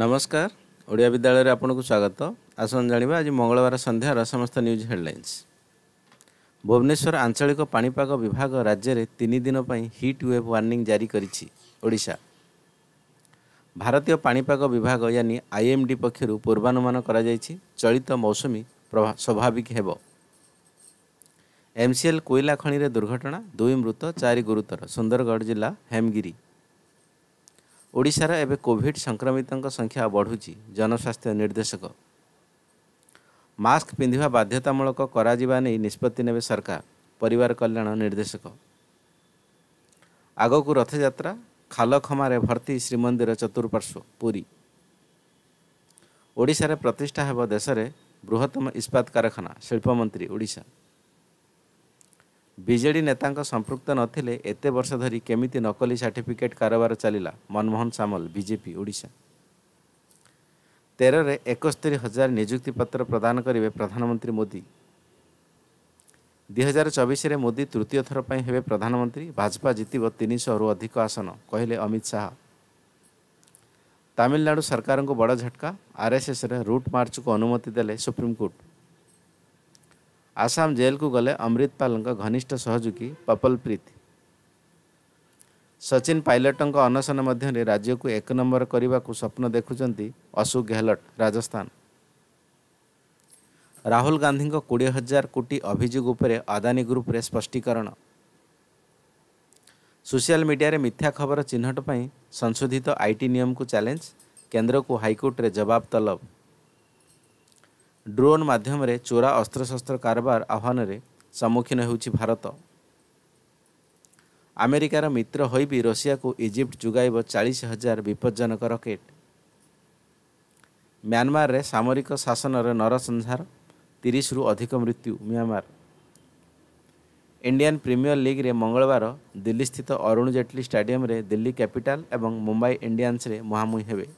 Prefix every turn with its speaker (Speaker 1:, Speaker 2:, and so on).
Speaker 1: ନମସ୍କାର ଓଡ଼ିଆ ବିଦ୍ୟାଳୟରେ ଆପଣଙ୍କୁ ସ୍ୱାଗତ ଆସନ୍ତୁ ଜାଣିବା ଆଜି ମଙ୍ଗଳବାର ସନ୍ଧ୍ୟାର ସମସ୍ତ ନ୍ୟୁଜ୍ ହେଡ଼ଲାଇନ୍ସ ଭୁବନେଶ୍ୱର ଆଞ୍ଚଳିକ ପାଣିପାଗ ବିଭାଗ ରାଜ୍ୟରେ ତିନି ଦିନ ପାଇଁ ହିଟ୍ ୱେଭ୍ ୱାର୍ଣ୍ଣିଂ ଜାରି କରିଛି ଓଡ଼ିଶା ଭାରତୀୟ ପାଣିପାଗ ବିଭାଗ ୟାନି ଆଇଏମ୍ଡି ପକ୍ଷରୁ ପୂର୍ବାନୁମାନ କରାଯାଇଛି ଚଳିତ ମୌସୁମୀ ସ୍ୱାଭାବିକ ହେବ ଏମ୍ସିଏଲ୍ କୋଇଲା ଖଣିରେ ଦୁର୍ଘଟଣା ଦୁଇ ମୃତ ଚାରି ଗୁରୁତର ସୁନ୍ଦରଗଡ଼ ଜିଲ୍ଲା ହେମଗିରି ଓଡ଼ିଶାର ଏବେ କୋଭିଡ୍ ସଂକ୍ରମିତଙ୍କ ସଂଖ୍ୟା ବଢ଼ୁଛି ଜନସ୍ୱାସ୍ଥ୍ୟ ନିର୍ଦ୍ଦେଶକ ମାସ୍କ ପିନ୍ଧିବା ବାଧ୍ୟତାମୂଳକ କରାଯିବା ନେଇ ନିଷ୍ପତ୍ତି ନେବେ ସରକାର ପରିବାର କଲ୍ୟାଣ ନିର୍ଦ୍ଦେଶକ ଆଗକୁ ରଥଯାତ୍ରା ଖାଲଖମାରେ ଭର୍ତ୍ତି ଶ୍ରୀମନ୍ଦିର ଚତୁଃପାର୍ଶ୍ୱ ପୁରୀ ଓଡ଼ିଶାରେ ପ୍ରତିଷ୍ଠା ହେବ ଦେଶରେ ବୃହତ୍ତମ ଇସ୍ପାତ କାରଖାନା ଶିଳ୍ପମନ୍ତ୍ରୀ ଓଡ଼ିଶା बीजेडी नेताको सम्पृक्त नले ए वर्ष धरि केमिति नकली सर्टिफिकेट कारोबार चाहिँ मनमोहन सामल समल विजेपिओडा तेह्र एकस्तरी हजार पत्र प्रदान गरे प्रधानमन्त्री मोदी दुई हजार चबिसे मोदी तृतीय थोरै हो प्रधानमन्त्री भाजपा जित्यो तिनश रु अधिक आसन कहिले अमित शाह तामनाडु सरकारको बड झट्का रूट मार्च को अनुमति देले सुप्रीम कोर्ट ଆସାମ ଜେଲ୍କୁ ଗଲେ ଅମ୍ରିତପାଲଙ୍କ ଘନିଷ୍ଠ ସହଯୋଗୀ ପପଲପ୍ରୀତ ସଚିନ ପାଇଲଟଙ୍କ ଅନଶନ ମଧ୍ୟରେ ରାଜ୍ୟକୁ ଏକ ନମ୍ବର କରିବାକୁ ସ୍ୱପ୍ନ ଦେଖୁଛନ୍ତି ଅଶୋକ ଗେହଲଟ ରାଜସ୍ଥାନ ରାହୁଲ ଗାନ୍ଧୀଙ୍କ କୋଡ଼ିଏ ହଜାର କୋଟି ଅଭିଯୋଗ ଉପରେ ଅଦାନୀ ଗ୍ରୁପ୍ରେ ସ୍ପଷ୍ଟୀକରଣ ସୋସିଆଲ ମିଡ଼ିଆରେ ମିଥ୍ୟା ଖବର ଚିହ୍ନଟ ପାଇଁ ସଂଶୋଧିତ ଆଇଟି ନିୟମକୁ ଚ୍ୟାଲେଞ୍ଜ କେନ୍ଦ୍ରକୁ ହାଇକୋର୍ଟରେ ଜବାବ ତଲବ ଡ୍ରୋନ୍ ମାଧ୍ୟମରେ ଚୋରା ଅସ୍ତ୍ରଶସ୍ତ୍ର କାରବାର ଆହ୍ୱାନରେ ସମ୍ମୁଖୀନ ହେଉଛି ଭାରତ ଆମେରିକାର ମିତ୍ର ହୋଇ ବି ରଷିଆକୁ ଇଜିପ୍ଟ ଯୋଗାଇବ ଚାଳିଶ ହଜାର ବିପଜ୍ଜନକ ରକେଟ୍ ମ୍ୟାନମାରରେ ସାମରିକ ଶାସନର ନରସଂହାର ତିରିଶରୁ ଅଧିକ ମୃତ୍ୟୁ ମିଆଁମାର ଇଣ୍ଡିଆନ୍ ପ୍ରିମିୟର ଲିଗ୍ରେ ମଙ୍ଗଳବାର ଦିଲ୍ଲୀସ୍ଥିତ ଅରୁଣ ଜେଟ୍ଲୀ ଷ୍ଟାଡିୟମ୍ରେ ଦିଲ୍ଲୀ କ୍ୟାପିଟାଲ୍ ଏବଂ ମୁମ୍ବାଇ ଇଣ୍ଡିଆନ୍ସରେ ମୁହାଁମୁହିଁ ହେବେ